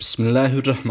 बसमीम् अल्लाम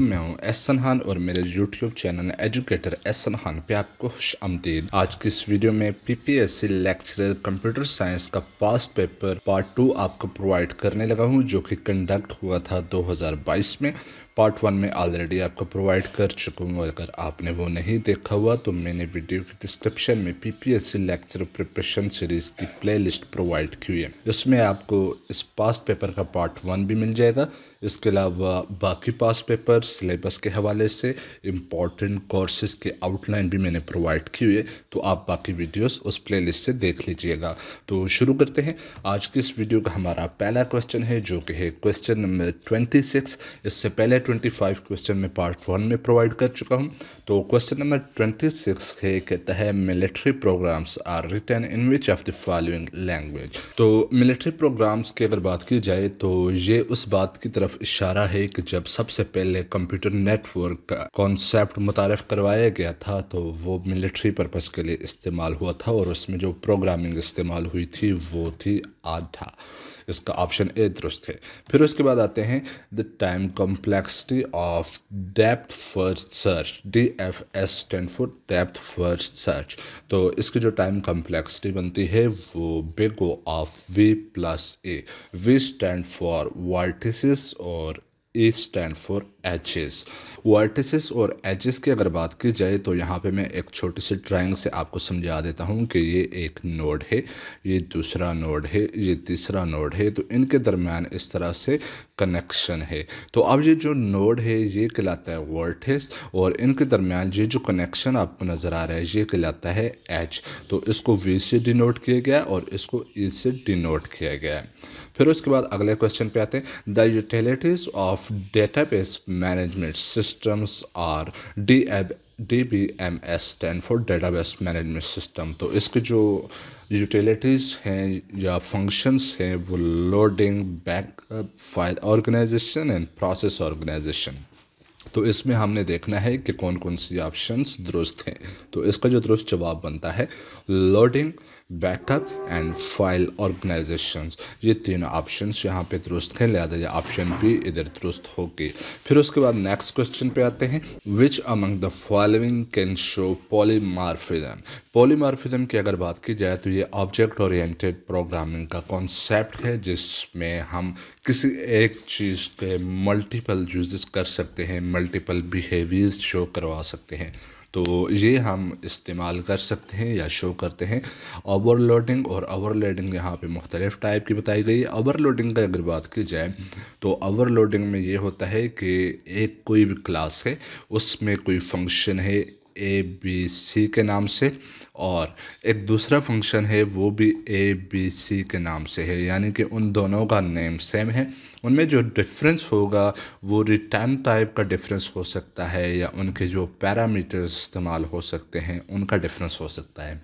मैं हूँ एहसन खान और मेरे YouTube channel educator Ehsan Khan पे आपको खुश आमदीद आज की इस वीडियो में पीपीएससी लेक्चरर कंप्यूटर साइंस का पास्ट पेपर पार्ट टू आपको प्रोवाइड करने लगा हूँ जो कि कंडक्ट हुआ था 2022 में पार्ट वन में ऑलरेडी आपको प्रोवाइड कर चुका हूँ अगर आपने वो नहीं देखा हुआ तो मैंने वीडियो के डिस्क्रिप्शन में पीपीएससी लेक्चर प्रिपरेशन सीरीज़ की प्लेलिस्ट प्रोवाइड की है जिसमें आपको इस पास्ट पेपर का पार्ट वन भी मिल जाएगा इसके अलावा बाकी पास्ट पेपर सिलेबस के हवाले से इम्पॉर्टेंट कोर्सेज़ के आउटलाइन भी मैंने प्रोवाइड की हुई है तो आप बाकी वीडियोस उस प्लेलिस्ट से देख लीजिएगा तो शुरू करते हैं आज की इस वीडियो का हमारा पहला क्वेश्चन है जो कि है क्वेश्चन नंबर ट्वेंटी सिक्स इससे पहले 25 क्वेश्चन में पार्ट वन में प्रोवाइड कर चुका हूँ तो क्वेश्चन नंबर 26 सिक्स है कहता है military programs are written in which of the following language तो मिलिट्री प्रोग्राम्स की अगर बात की जाए तो ये उस बात की तरफ इशारा है कि जब सबसे पहले कंप्यूटर नेटवर्क का कॉन्सेप्ट मुतारफ करवाया गया था तो वो मिलिट्री पर्पज़ के लिए इस्तेमाल हुआ था और उसमें जो प्रोग्रामिंग इस्तेमाल हुई थी वो थी आधा इसका ऑप्शन ए दुरुस्त है फिर उसके बाद आते हैं the time complex complexity of depth first search D F S stand for depth first search तो इसकी जो टाइम कम्प्लेक्सिटी बनती है वो big O of V plus E V stand for vertices और E stand for edges vertices और edges की अगर बात की जाए तो यहाँ पे मैं एक छोटी सी ड्राइंग से आपको समझा देता हूँ कि ये एक नोड है ये दूसरा नोड है ये तीसरा नोड है तो इनके दरमियान इस तरह से कनेक्शन है तो अब ये जो नोड है ये कहलाता है वर्टिस और इनके दरमियान ये जो कनेक्शन आपको नज़र आ रहा है ये कहलाता है एच तो इसको वी से डिनोट किया गया और इसको ई से डिनोट किया गया है फिर उसके बाद अगले क्वेश्चन पे आते हैं the utilities of database management Systems are D D B M S stand for database management system तो इसके जो यूटिलिटीज़ हैं या फंक्शंस हैं वो loading backup file organization and process organization तो इसमें हमने देखना है कि कौन कौन सी ऑप्शंस दुरुस्त हैं तो इसका जो दुरुस्त जवाब बनता है loading backup and file organization ये तीन ऑप्शन यहाँ पे दुरुस्त हैं लिहाजा ये ऑप्शन भी इधर दुरुस्त होगी फिर उसके बाद नेक्स्ट क्वेश्चन पे आते हैं which among the following can show polymorphism polymorphism की अगर बात की जाए तो ये ऑब्जेक्ट ओरिएंटेड प्रोग्रामिंग का कॉन्सेप्ट है जिसमें हम किसी एक चीज़ के मल्टीपल यूज कर सकते हैं मल्टीपल बिहेवियर्स शो करवा सकते हैं तो ये हम इस्तेमाल कर सकते हैं या शो करते हैं ओवरलोडिंग और ओवरलोडिंग यहाँ पे मुख्तलिफ़ टाइप की बताई गई है ओवरलोडिंग का अगर बात की जाए तो ओवरलोडिंग में ये होता है कि एक कोई भी क्लास है उसमें कोई फंक्शन है ए बी सी के नाम से और एक दूसरा फंक्शन है वो भी ए बी सी के नाम से है यानी कि उन दोनों का नेम सेम है उनमें जो डिफरेंस होगा वो रिटर्न टाइप का डिफरेंस हो सकता है या उनके जो पैरामीटर्स इस्तेमाल हो सकते हैं उनका डिफरेंस हो सकता है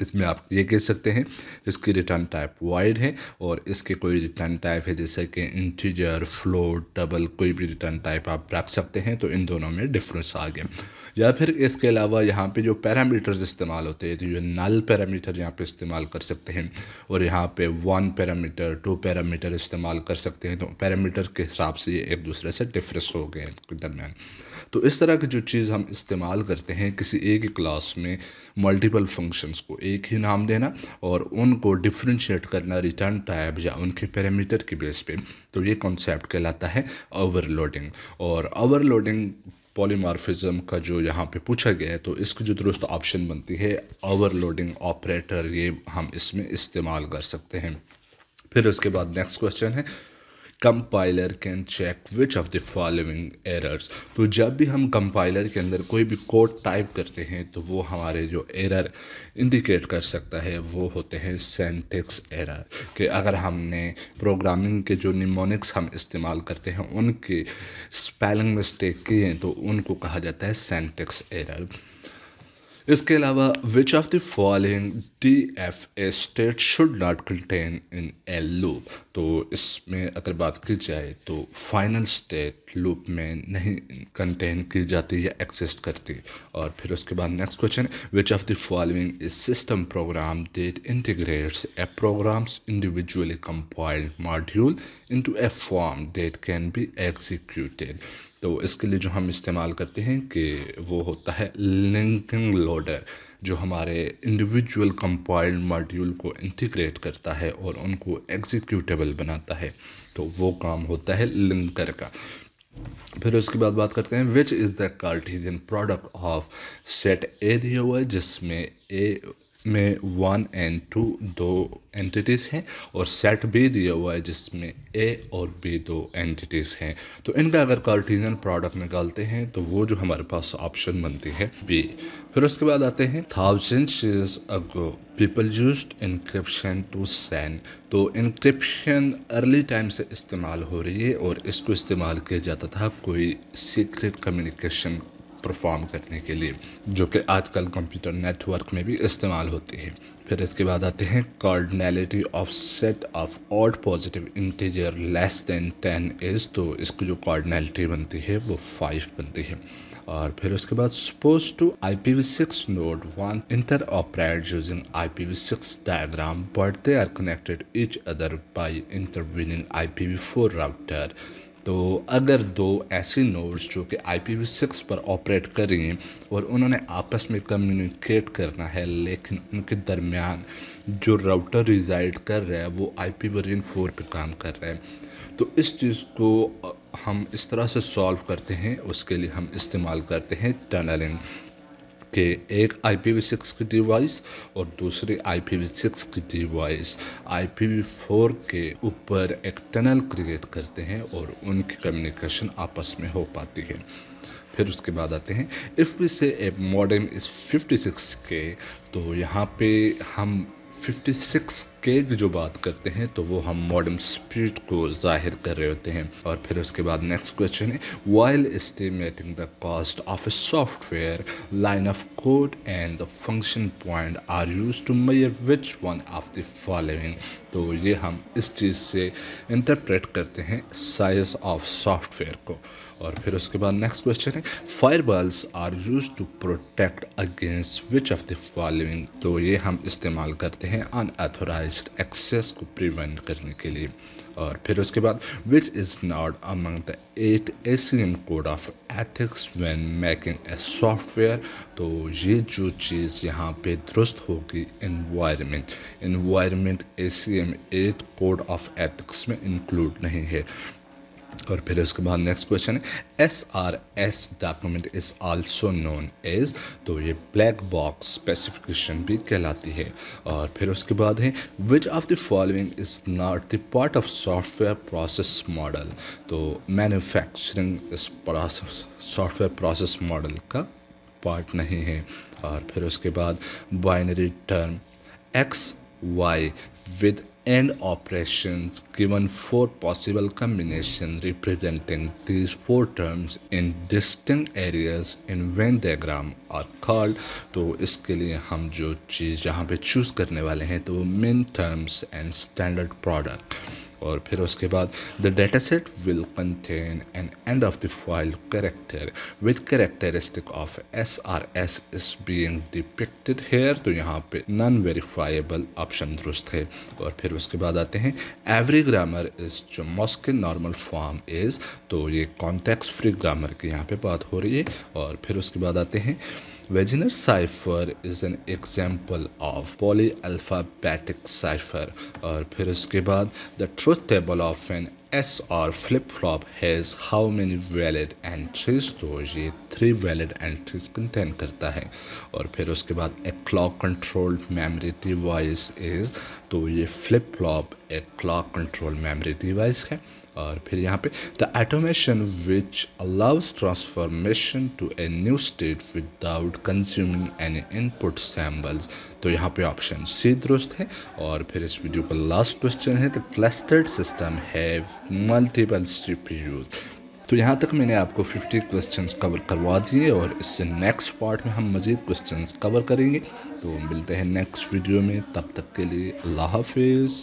इसमें आप ये कह सकते हैं इसकी रिटर्न टाइप वाइड है और इसके कोई रिटर्न टाइप है जैसे कि इंटीजर फ्लोट डबल कोई भी रिटर्न टाइप आप रख सकते हैं तो इन दोनों में डिफरेंस आ गया या फिर इसके अलावा यहाँ पे जो पैरामीटर्स इस्तेमाल होते हैं तो ये नल पैरामीटर यहाँ पे इस्तेमाल कर सकते हैं और यहाँ पे वन पैरामीटर टू पैरामीटर इस्तेमाल कर सकते हैं तो पैरामीटर के हिसाब से ये एक दूसरे से डिफ्रेंस हो गए के दरमियान तो इस तरह की जो चीज़ हम इस्तेमाल करते हैं किसी एक ही क्लास में मल्टीपल फंक्शंस को एक ही नाम देना और उनको डिफ्रेंशिएट करना रिटर्न टाइप या उनके पैरामीटर के बेस पे तो ये कॉन्सेप्ट कहलाता है ओवरलोडिंग और ओवरलोडिंग पॉलीमार्फिज्म का जो यहाँ पे पूछा गया है तो इसकी जो दुरुस्त ऑप्शन बनती है ओवरलोडिंग ऑपरेटर ये हम इसमें इस्तेमाल कर सकते हैं फिर उसके बाद नेक्स्ट क्वेश्चन है compiler can check which of the following errors तो जब भी हम कंपाइलर के अंदर कोई भी कोड टाइप करते हैं तो वो हमारे जो एरर इंडिकेट कर सकता है वो होते हैं सेंटिक्स एरर कि अगर हमने प्रोग्रामिंग के जो निमोनिक्स हम इस्तेमाल करते हैं उनके स्पेलिंग मिस्टेक किए तो उनको कहा जाता है सेंटिक्स एरर इसके अलावा which of the following D F A state should not contain in a loop तो इसमें अगर बात की जाए तो फाइनल स्टेट लूप में नहीं कंटेन की जाती या एग्जिस्ट करती और फिर उसके बाद next question which of the following is system program that integrates a programs individually compiled module into a form that can be executed तो इसके लिए जो हम इस्तेमाल करते हैं कि वो होता है लिंकिंग लोडर जो हमारे इंडिविजुअल कंपाइल्ड मॉड्यूल को इंटीग्रेट करता है और उनको एग्जीक्यूटेबल बनाता है तो वो काम होता है लिंकर का फिर उसके बाद बात करते हैं which is the Cartesian product of set A दिया हुआ है जिसमें ए में वन एंड टू दो एंटिटीज़ हैं और सेट भी दिया हुआ है जिसमें ए और बी दो एंटिटीज़ हैं तो इनका अगर कार्टीजन प्रोडक्ट निकालते हैं तो वो जो हमारे पास ऑप्शन बनती है बी फिर उसके बाद आते हैं thousand years ago people use encryption to sign तो इनक्रिप्शन अर्ली टाइम से इस्तेमाल हो रही है और इसको इस्तेमाल किया जाता था कोई सीक्रेट कम्युनिकेशन परफॉर्म करने के लिए जो कि आजकल कंप्यूटर नेटवर्क में भी इस्तेमाल होती है फिर इसके बाद आते हैं cardinality of set of odd positive integer less than ten is तो इसकी जो कार्डनैलिटी बनती है वो फाइव बनती है और फिर उसके बाद suppose two I P V six node one inter operate using I P V six diagram but they are connected each other by intervening I P V four router तो अगर दो ऐसे नोड्स जो कि आई पी वी सिक्स पर operate करें और उन्होंने आपस में कम्युनिकेट करना है लेकिन उनके दरमियान जो राउटर रिजाइड कर रहा है वो आई पी वर्जन फोर पर काम कर रहा है तो इस चीज़ को हम इस तरह से सॉल्व करते हैं उसके लिए हम इस्तेमाल करते हैं टनलिंग के एक आई पी वी सिक्स की डिवाइस और दूसरी आई पी वी सिक्स की device I P V four के ऊपर एक टनल क्रिएट करते हैं और उनकी कम्युनिकेशन आपस में हो पाती है फिर उसके बाद आते हैं if we say a modem is fifty six K तो यहाँ पे हम फिफ्टी सिक्स के जो बात करते हैं तो वो हम मॉडर्न स्पिरिट को जाहिर कर रहे होते हैं और फिर उसके बाद नेक्स्ट क्वेश्चन है while estimating the cost of a software line of code and the function point are use to measure which one of the following तो ये हम इस चीज़ से इंटरप्रेट करते हैं साइज ऑफ सॉफ्टवेयर को और फिर उसके बाद नेक्स्ट क्वेश्चन है firewalls are use to protect against which of the following तो ये हम इस्तेमाल करते हैं अनऑथोराइज अनऑथराइज एक्सेस को प्रिवेंट करने के लिए और फिर उसके बाद which is not among the eight Asian code of ethics when making a software तो ये जो चीज़ यहाँ पे दुरुस्त होगी environment environment A C M eight code of ethics में इंक्लूड नहीं है और फिर उसके बाद नेक्स्ट क्वेश्चन है S R S document is also known as तो ये ब्लैक बॉक्स स्पेसिफिकेशन भी कहलाती है और फिर उसके बाद है which of the following is not the part of software process model तो मैन्युफैक्चरिंग इस सॉफ्टवेयर प्रोसेस मॉडल का पार्ट नहीं है और फिर उसके बाद binary term X Y with and operations given four possible combinations representing these four terms in distinct areas in Venn diagram are called तो इसके लिए हम जो चीज़ जहाँ पे choose करने वाले हैं तो वो main terms and standard product और फिर उसके बाद the data set will contain an end of the file character with characteristic of S R S is being depicted here तो यहाँ पे नॉन वेरीफाइबल ऑप्शन दुरुस्त है और फिर उसके बाद आते हैं एवरी ग्रामर इज जो मॉस्किन नॉर्मल फॉर्म इज़ तो ये कॉन्टेक्ट फ्री ग्रामर की यहाँ पे बात हो रही है और फिर उसके बाद आते हैं Wegener cipher is an example of polyalphabetic cipher. और फिर उसके बाद the truth table of an S R flip flop has how many valid entries तो ये थ्री वैलिड एंट्रीज कंटेन करता है और फिर उसके बाद a clock controlled memory device is तो ये flip flop a clock control memory device है और फिर यहाँ पे the automation which allows transformation to a new state without consuming any input symbols तो यहाँ पे ऑप्शन सी दुरुस्त है और फिर इस वीडियो का लास्ट क्वेश्चन है the clustered system have multiple CPUs तो यहाँ तक मैंने आपको 50 क्वेश्चंस कवर करवा दिए और इससे नेक्स्ट पार्ट में हम मज़ीद क्वेश्चंस कवर करेंगे तो मिलते हैं नेक्स्ट वीडियो में तब तक के लिए अल्लाह हाफिज़